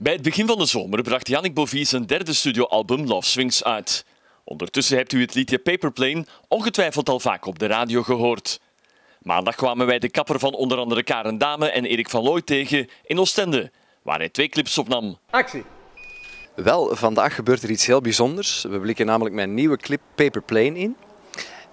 Bij het begin van de zomer bracht Yannick Bovie zijn derde studioalbum Love Swings uit. Ondertussen hebt u het liedje Paper Plane ongetwijfeld al vaak op de radio gehoord. Maandag kwamen wij de kapper van onder andere Karen Dame en Erik van Looy tegen in Oostende, waar hij twee clips opnam. Actie! Wel, vandaag gebeurt er iets heel bijzonders. We blikken namelijk mijn nieuwe clip Paper Plane in.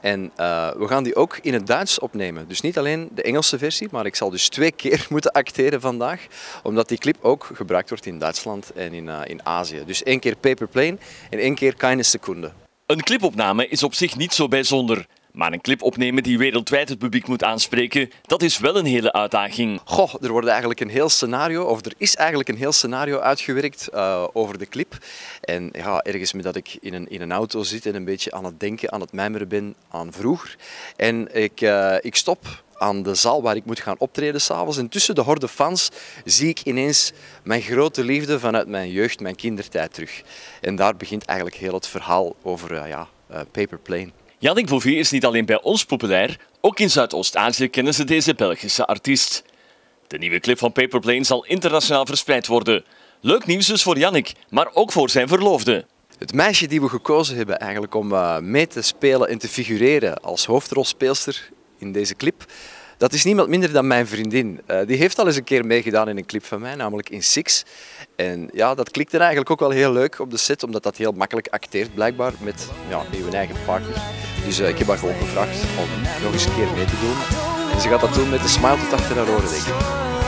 En eh, we gaan die ook in het Duits opnemen. Dus niet alleen de Engelse versie, maar ik zal dus twee keer moeten acteren vandaag. Omdat die clip ook gebruikt wordt in Duitsland en in, eh, in Azië. Dus één keer Paper Plane en één keer Keine Sekunde. Een clipopname is op zich niet zo bijzonder. Maar een clip opnemen die wereldwijd het publiek moet aanspreken, dat is wel een hele uitdaging. Goh, er wordt eigenlijk een heel scenario, of er is eigenlijk een heel scenario uitgewerkt eh, over de clip. En ja, ergens met dat ik in een, in een auto zit en een beetje aan het denken, aan het mijmeren ben aan vroeger. En ik, eh, ik stop aan de zaal waar ik moet gaan optreden s'avonds. En tussen de horde fans zie ik ineens mijn grote liefde vanuit mijn jeugd, mijn kindertijd terug. En daar begint eigenlijk heel het verhaal over uh, ja, Paper Plane. Yannick Bouvier is niet alleen bij ons populair, ook in Zuidoost-Azië kennen ze deze Belgische artiest. De nieuwe clip van Paperplane zal internationaal verspreid worden. Leuk nieuws dus voor Jannik, maar ook voor zijn verloofde. Het meisje die we gekozen hebben eigenlijk om eh, mee te spelen en te figureren als hoofdrolspeelster in deze clip, dat is niemand minder dan mijn vriendin. Eh, die heeft al eens een keer meegedaan in een clip van mij, namelijk in Six. En ja, dat klikte eigenlijk ook wel heel leuk op de set, omdat dat heel makkelijk acteert blijkbaar met ja, uw eigen partner. Dus eh, ik heb haar gewoon gevraagd om nog eens een keer mee te doen. En ze gaat dat doen met een smile tot achter haar oren, denk ik.